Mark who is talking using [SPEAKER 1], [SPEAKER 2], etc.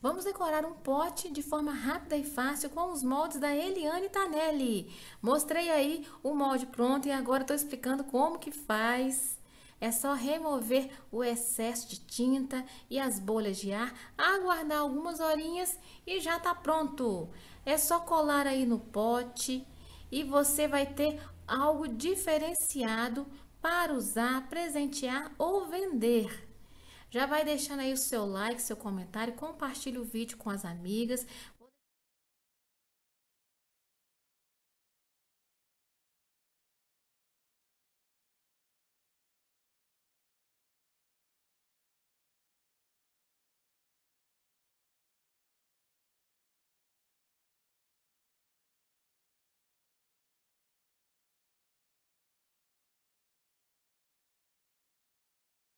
[SPEAKER 1] Vamos decorar um pote de forma rápida e fácil com os moldes da Eliane Tanelli. Mostrei aí o molde pronto e agora estou explicando como que faz. É só remover o excesso de tinta e as bolhas de ar, aguardar algumas horinhas e já está pronto. É só colar aí no pote e você vai ter algo diferenciado para usar, presentear ou vender. Já vai deixando aí o seu like, seu comentário, compartilhe o vídeo com as amigas.